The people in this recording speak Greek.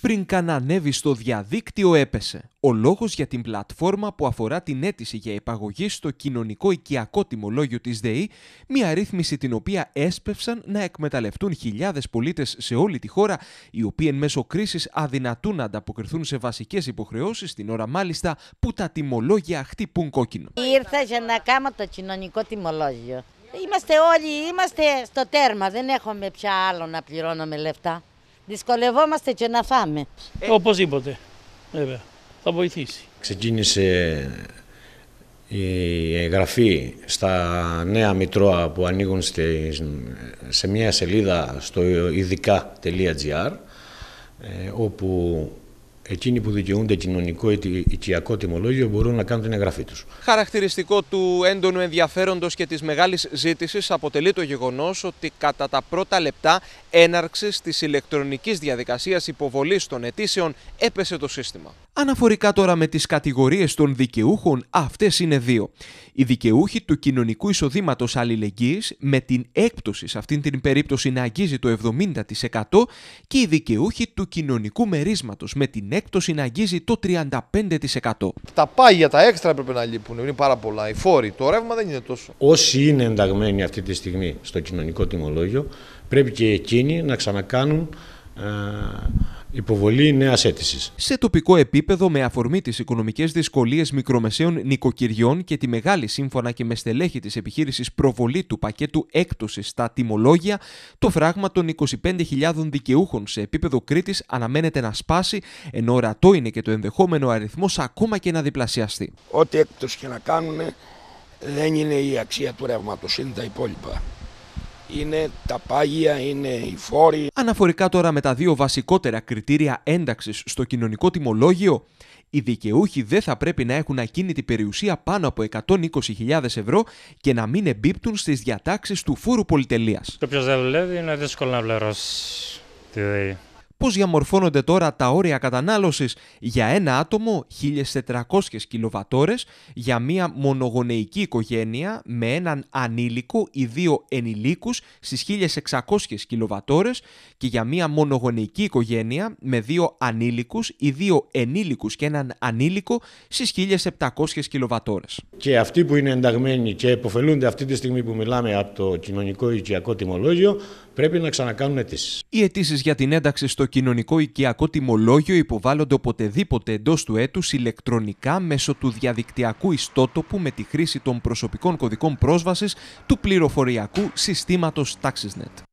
πριν καν ανέβει στο διαδίκτυο έπεσε. Ο λόγος για την πλατφόρμα που αφορά την αίτηση για υπαγωγή στο κοινωνικό οικιακό τιμολόγιο της ΔΕΗ, μια ρύθμιση την οποία έσπευσαν να εκμεταλλευτούν χιλιάδες πολίτες σε όλη τη χώρα, οι οποίοι εν μέσω κρίσης αδυνατούν να ανταποκριθούν σε βασικές υποχρεώσεις, την ώρα μάλιστα που τα τιμολόγια χτυπούν κόκκινο. Ήρθα για να κάνω το κοινωνικό τιμολόγιο. Είμαστε όλοι, είμαστε στο τέρμα, δεν έχουμε πια άλλο να πληρώνουμε λεφτά. Δυσκολευόμαστε και να φάμε. Ε, οπωσδήποτε, βέβαια. Θα βοηθήσει. Ξεκίνησε η εγγραφή στα νέα μητρώα που ανοίγουν στη, σε μια σελίδα στο ειδικά.gr ε, όπου εκείνοι που δικαιούνται κοινωνικό ή οικιακό τιμολόγιο μπορούν να κάνουν την εγγραφή τους. Χαρακτηριστικό του έντονου ενδιαφέροντος και της μεγάλης ζήτησης αποτελεί το γεγονός ότι κατά τα πρώτα λεπτά Έναρξης της ηλεκτρονικής διαδικασίας υποβολής των αιτήσεων έπεσε το σύστημα. Αναφορικά τώρα με τις κατηγορίες των δικαιούχων, αυτές είναι δύο. Οι δικαιούχοι του κοινωνικού εισοδήματος αλληλεγγύης με την έκπτωση σε αυτήν την περίπτωση να αγγίζει το 70% και οι δικαιούχοι του κοινωνικού μερίσματος με την έκπτωση να αγγίζει το 35%. Τα πάγια, τα έξτρα πρέπει να λείπουν, είναι πάρα πολλά. Οι φόροι, το ρεύμα δεν είναι τόσο. Όσοι είναι ενταγμένοι αυτή τη στιγμή στο κοινωνικό τιμολόγιο, πρέπει και εκεί να ξανακάνουν ε, υποβολή νέας αίτησης. Σε τοπικό επίπεδο, με αφορμή τις οικονομικές δυσκολίες μικρομεσαίων νοικοκυριών και τη μεγάλη σύμφωνα και με στελέχη της επιχείρησης προβολή του πακέτου έκπτωσης στα τιμολόγια, το φράγμα των 25.000 δικαιούχων σε επίπεδο Κρήτης αναμένεται να σπάσει, ενώ ορατό είναι και το ενδεχόμενο αριθμός ακόμα και να διπλασιαστεί. Ό,τι έκπτωση και να κάνουν δεν είναι η αξία του ρεύματος, είναι τα υπόλοιπα είναι τα πάγια, είναι οι φόροι. Αναφορικά τώρα με τα δύο βασικότερα κριτήρια ένταξης στο κοινωνικό τιμολόγιο, οι δικαιούχοι δεν θα πρέπει να έχουν ακίνητη περιουσία πάνω από 120.000 ευρώ και να μην εμπίπτουν στις διατάξεις του φόρου πολυτελείας. Ποιος δεν δουλεύει είναι δύσκολο να πώς διαμορφώνονται τώρα τα όρια κατανάλωσης για ένα άτομο 1.400 κιλοβατόρες για μία μονογονεϊκή οικογένεια με έναν ανήλικο ή δύο ενηλίκους στις 1.600 κιλοβατόρες και για μία μονογονεϊκή οικογένεια με δύο ανήλικους ή δύο ενήλικους και έναν ανήλικο στις 1.700 κιλοβατόρες. Και αυτοί που είναι ενταγμένοι και υποφελούνται αυτή τη στιγμή που μιλάμε από το κοινωνικό οικιακό τιμολόγιο πρέπει να ξανακάνουν αιτήσεις. Οι αιτήσεις για την ένταξη στο κοινωνικό οικιακό τιμολόγιο υποβάλλονται οποτεδήποτε εντός του έτους ηλεκτρονικά μέσω του διαδικτυακού ιστότοπου με τη χρήση των προσωπικών κωδικών πρόσβασης του πληροφοριακού συστήματος TaxisNet.